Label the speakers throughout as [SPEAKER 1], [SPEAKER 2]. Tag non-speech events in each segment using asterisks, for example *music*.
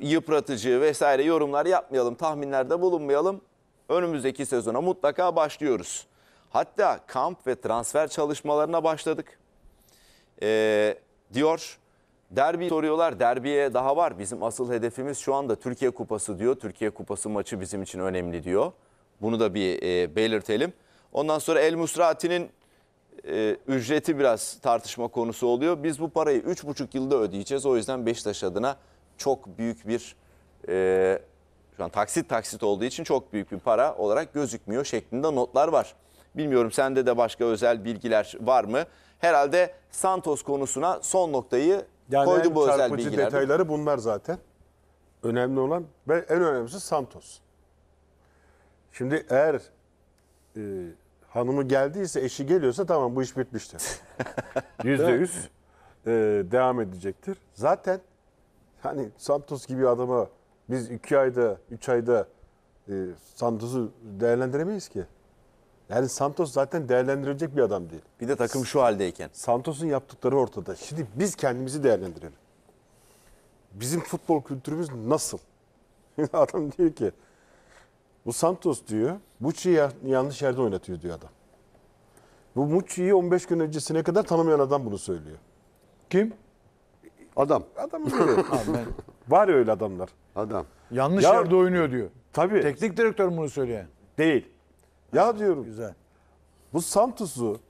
[SPEAKER 1] yıpratıcı vesaire yorumlar yapmayalım, tahminlerde bulunmayalım. Önümüzdeki sezona mutlaka başlıyoruz. Hatta kamp ve transfer çalışmalarına başladık. Ee, diyor, derbi soruyorlar, derbiye daha var. Bizim asıl hedefimiz şu anda Türkiye Kupası diyor. Türkiye Kupası maçı bizim için önemli diyor. Bunu da bir e, belirtelim. Ondan sonra El Musrati'nin e, ücreti biraz tartışma konusu oluyor. Biz bu parayı 3,5 yılda ödeyeceğiz. O yüzden Beşiktaş adına çok büyük bir e, şu an taksit taksit olduğu için çok büyük bir para olarak gözükmüyor şeklinde notlar var. Bilmiyorum sende de başka özel bilgiler var mı? Herhalde Santos konusuna son noktayı yani koydu bu özel bilgiler. detayları
[SPEAKER 2] bunlar zaten. Önemli olan ve en önemlisi Santos. Şimdi eğer e, hanımı geldiyse, eşi geliyorsa tamam bu iş bitmiştir. *laughs* Yüzde yüz e, devam edecektir. Zaten Hani Santos gibi adamı biz iki ayda, üç ayda e, Santos'u değerlendiremeyiz ki. Yani Santos zaten değerlendirilecek bir adam değil. Bir de takım şu haldeyken. Santos'un yaptıkları ortada. Şimdi biz kendimizi değerlendirelim. Bizim futbol kültürümüz nasıl? *laughs* adam diyor ki bu Santos diyor Muçi'yi yanlış yerde oynatıyor diyor adam. Bu Muçi'yi 15 gün öncesine kadar tanımayan adam bunu söylüyor. Kim? Adam. adam görüyorum. *laughs* Abi Var öyle adamlar. Adam. Yanlış Ya- yerde oynuyor diyor. Tabii Teknik direktör bunu söyleyen? değil. Ya ah, diyorum Güzel. bu Santos'u,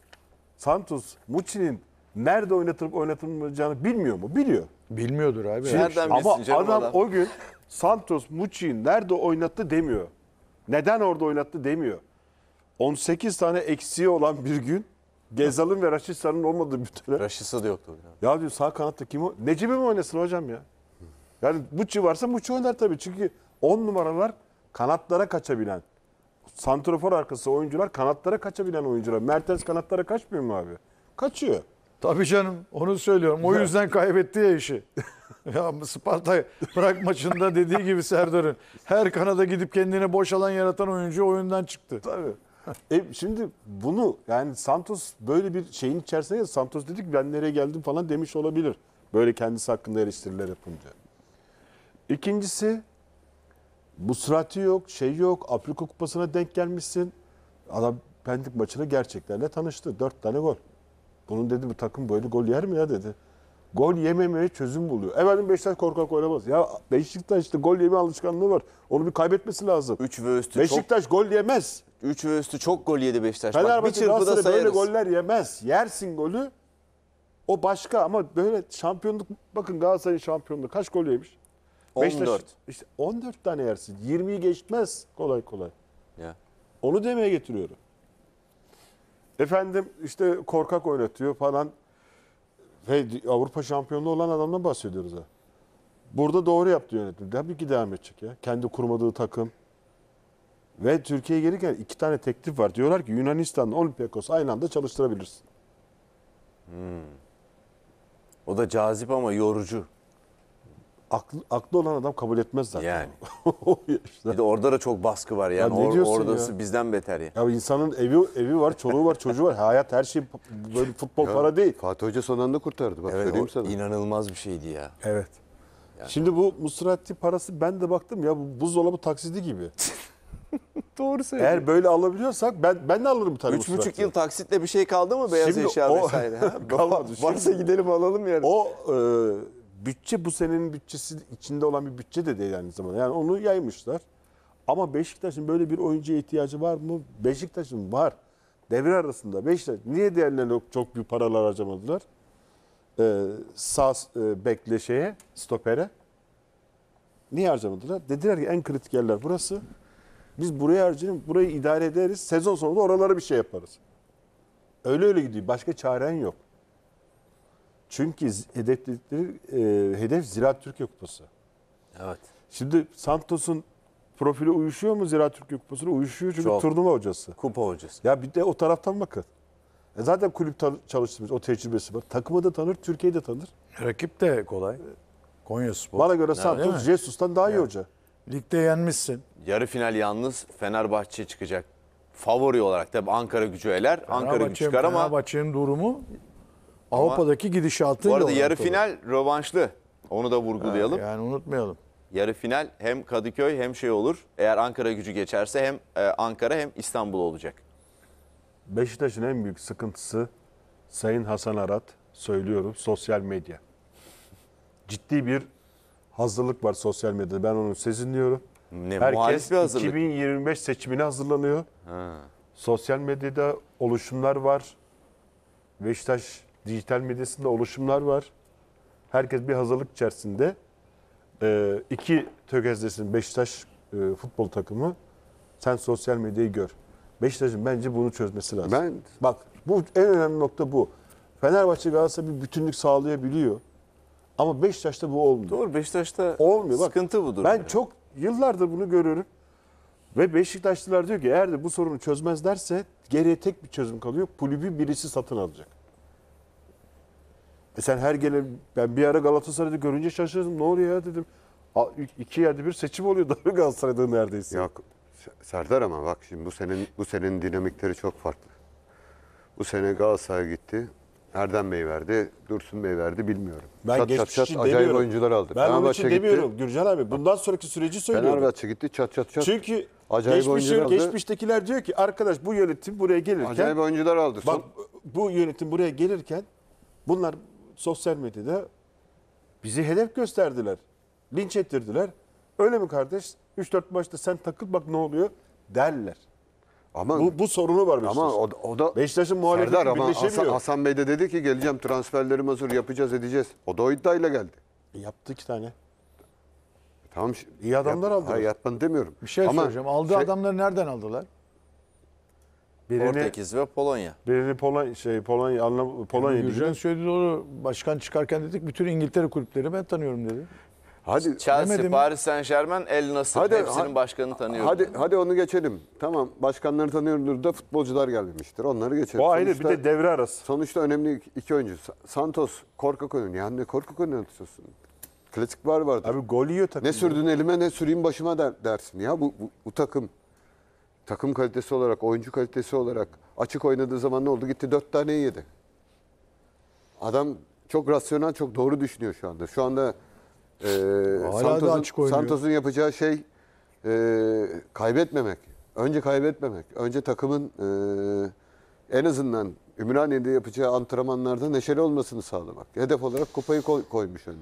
[SPEAKER 2] Santos Muçi'nin nerede oynatılıp oynatılmayacağını bilmiyor mu? Biliyor. Bilmiyordur abi. Her- Nereden Ama bilsin canım adam, adam? o gün Santos Muçi'yi nerede oynattı demiyor. Neden orada oynattı demiyor. 18 tane eksiği olan bir gün Gezal'ın ve Raşitsa'nın olmadığı türlü. Raşitsa da yoktu. Ya diyor sağ kanatta kim o? Necip'i mi oynasın hocam ya? Yani Muçi varsa Muçi oynar tabii. Çünkü 10 numaralar kanatlara kaçabilen. Santrafor arkası oyuncular kanatlara kaçabilen oyuncular. Mertens kanatlara kaçmıyor mu abi? Kaçıyor.
[SPEAKER 3] Tabii canım onu söylüyorum. O
[SPEAKER 2] yüzden kaybetti ya işi. *laughs* ya Sparta bırak maçında dediği gibi Serdar'ın her kanada gidip kendini boş alan yaratan oyuncu oyundan çıktı. Tabii e şimdi bunu yani Santos böyle bir şeyin içerisinde Santos dedik ben nereye geldim falan demiş olabilir. Böyle kendisi hakkında eleştiriler yapınca. İkincisi bu sıratı yok, şey yok. Afrika Kupası'na denk gelmişsin. Adam Pendik maçına gerçeklerle tanıştı. Dört tane gol. Bunun dedi bu takım böyle gol yer mi ya dedi. Gol yememeye çözüm buluyor. Efendim Beşiktaş korkak oynamaz. Ya Beşiktaş işte gol yeme alışkanlığı var. Onu bir kaybetmesi lazım. 3 ve üstü Beşiktaş çok... gol
[SPEAKER 1] yemez. 3 ve üstü çok gol yedi Beşiktaş. Bak, bir çırpıda Galatasaray sayarız. böyle
[SPEAKER 2] goller yemez. Yersin golü o başka ama böyle şampiyonluk bakın Galatasaray'ın şampiyonluğu kaç gol yemiş? 14. işte 14 tane yersin. 20'yi geçmez kolay kolay. Ya. Onu demeye getiriyorum. Efendim işte korkak oynatıyor falan. Ve Avrupa şampiyonluğu olan adamdan bahsediyoruz ha. Burada doğru yaptı yönetim. Tabii ki devam edecek ya. Kendi kurmadığı takım. Ve Türkiye'ye gelirken iki tane teklif var. Diyorlar ki Yunanistan'la Olympiakos aynı anda çalıştırabilirsin.
[SPEAKER 1] Hmm. O da cazip ama yorucu. Aklı, aklı olan adam kabul etmez zaten. Yani. işte. *laughs* Bir de orada da çok baskı var yani. Ya ne Or, oradası ya? bizden beter ya.
[SPEAKER 2] Ya insanın evi evi var, çoluğu var, çocuğu var. Hayat her şey böyle futbol ya, para değil.
[SPEAKER 3] Fatih Hoca son anda kurtardı bak evet, söyleyeyim sana. İnanılmaz bir şeydi ya. Evet. Yani. Şimdi
[SPEAKER 2] bu Musrati parası ben de baktım ya bu buzdolabı taksidi gibi. *laughs* Doğru söylüyor. Eğer böyle alabiliyorsak ben ben de alırım tabii. Üç buçuk yıl taksitle bir şey kaldı mı beyaz Şimdi eşya o, vesaire? Ha? *laughs* kalmadı. Varsa gidelim alalım yani. O e, bütçe bu senenin bütçesi içinde olan bir bütçe de değil aynı zamanda. Yani onu yaymışlar. Ama Beşiktaş'ın böyle bir oyuncuya ihtiyacı var mı? Beşiktaş'ın var. Devre arasında Beşiktaş niye diğerlerine çok büyük paralar harcamadılar? Ee, sağ e, bekle stopere. Niye harcamadılar? Dediler ki en kritik yerler burası. Biz buraya harcayıp burayı idare ederiz. Sezon sonunda oralara bir şey yaparız. Öyle öyle gidiyor. Başka çaren yok. Çünkü hedefledikleri e, hedef Ziraat Türkiye Kupası. Evet. Şimdi Santos'un profili uyuşuyor mu Ziraat Türkiye Kupası'na? Uyuşuyor çünkü Çok. turnuva hocası. Kupa hocası. Ya bir de o taraftan bakın. E zaten kulüp çalıştırmış, o tecrübesi var. Takımı da tanır, Türkiye'yi de tanır. Rakip de kolay. Konya Spor. Bana göre Santos, Jesus'tan daha iyi evet. hoca. Ligde yenmişsin.
[SPEAKER 1] Yarı final yalnız Fenerbahçe çıkacak. Favori olarak tabii Ankara gücü eler. Ankara gücü çıkar ama
[SPEAKER 2] Fenerbahçe'nin durumu
[SPEAKER 1] Avrupa'daki
[SPEAKER 2] gidişatıyla. Bu arada yarı orantılı. final
[SPEAKER 1] rövanşlı. Onu da vurgulayalım. yani unutmayalım. Yarı final hem Kadıköy hem şey olur. Eğer Ankara gücü geçerse hem e, Ankara hem İstanbul olacak.
[SPEAKER 2] Beşiktaş'ın en büyük sıkıntısı Sayın Hasan Arat söylüyorum sosyal medya. Ciddi bir hazırlık var sosyal medyada. Ben onu sezinliyorum. Ne Herkes 2025 seçimine hazırlanıyor. Ha. Sosyal medyada oluşumlar var. Beşiktaş dijital medyasında oluşumlar var. Herkes bir hazırlık içerisinde. Ee, iki tökezlesin Beşiktaş e, futbol takımı. Sen sosyal medyayı gör. Beşiktaş'ın bence bunu çözmesi lazım. Ben... Bak bu en önemli nokta bu. Fenerbahçe Galatasaray bir bütünlük sağlayabiliyor. Ama Beşiktaş'ta bu olmuyor.
[SPEAKER 1] Doğru Beşiktaş'ta
[SPEAKER 2] olmuyor. Bak, sıkıntı budur. Ben yani. çok yıllardır bunu görüyorum. Ve Beşiktaşlılar diyor ki eğer de bu sorunu çözmezlerse geriye tek bir çözüm kalıyor. Kulübü birisi satın alacak. E sen her gelen ben bir ara Galatasaray'da görünce şaşırdım. Ne oluyor ya dedim.
[SPEAKER 3] İki yerde bir seçim oluyor daha *laughs* Galatasaray'da neredeyse. Yok Serdar ama bak şimdi bu senin bu senin dinamikleri çok farklı. Bu sene Galatasaray gitti. Erdem Bey verdi, Dursun Bey verdi bilmiyorum. Ben çat geçmiş çat için acayip oyuncular aldı. Ben bunun için gitti, demiyorum
[SPEAKER 2] Gürcan abi. Bundan sonraki süreci söylüyorum. Fenerbahçe
[SPEAKER 3] gitti çat çat çat. Çünkü acayip geçmiş, oyuncular aldı.
[SPEAKER 2] geçmiştekiler diyor ki arkadaş bu yönetim buraya gelirken. Acayip oyuncular aldı. Bak bu yönetim buraya gelirken bunlar sosyal medyada bizi hedef gösterdiler. Linç ettirdiler. Öyle mi kardeş? 3-4 maçta sen takıl bak ne oluyor derler. Aman, bu, bu sorunu var
[SPEAKER 3] Beşiktaş'ın. Ama o, o da Beşiktaş'ın muhalefeti Serdar, ama Hasan, Hasan Bey de dedi ki geleceğim transferlerim hazır yapacağız edeceğiz. O da o iddiayla geldi.
[SPEAKER 2] E, yaptı iki tane. E,
[SPEAKER 3] tamam. İyi adamlar aldı. Hayır yapmanı demiyorum. Bir şey ama, söyleyeceğim. Aldığı şey, adamları nereden aldılar?
[SPEAKER 2] Birini, Portekiz ve Polonya. Birini Polonya şey Polonya Polonya. Gürcan söyledi doğru. Başkan çıkarken dedik bütün İngiltere kulüpleri ben tanıyorum dedi.
[SPEAKER 1] Hadi Chelsea, demedim. Paris Saint Germain, El Nasır. Hadi, Hepsinin ha, başkanını tanıyorum. Hadi, hadi onu geçelim. Tamam
[SPEAKER 3] başkanları tanıyordur da futbolcular gelmemiştir. Onları geçelim. Bu ayrı bir de devre arası. Sonuçta önemli iki oyuncu. Santos korkak oynuyor. Yani ne korkak oynatıyorsun? Klasik var vardı. Abi gol yiyor takım. Ne sürdün elime ne süreyim başıma der, dersin. Ya bu, bu, bu takım takım kalitesi olarak, oyuncu kalitesi olarak açık oynadığı zaman ne oldu? Gitti dört tane yedi. Adam çok rasyonel, çok doğru düşünüyor şu anda. Şu anda e, Santos'un Santos yapacağı şey e, kaybetmemek. Önce kaybetmemek. Önce takımın e, en azından Ümraniye'de yapacağı antrenmanlarda neşeli olmasını sağlamak. Hedef olarak kupayı koy, koymuş önüne.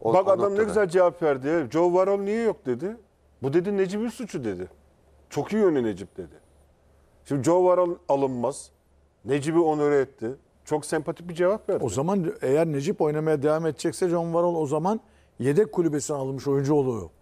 [SPEAKER 3] O, Bak o adam ne güzel cevap
[SPEAKER 2] verdi. Ya. Joe Varol niye yok dedi. Bu dedi Necip'in suçu dedi. Çok iyi yönü Necip dedi. Şimdi Joe Varol alınmaz. Necip'i onore etti. Çok sempatik bir cevap verdi. O zaman eğer Necip oynamaya devam edecekse John Varol o zaman yedek kulübesine alınmış oyuncu oluyor.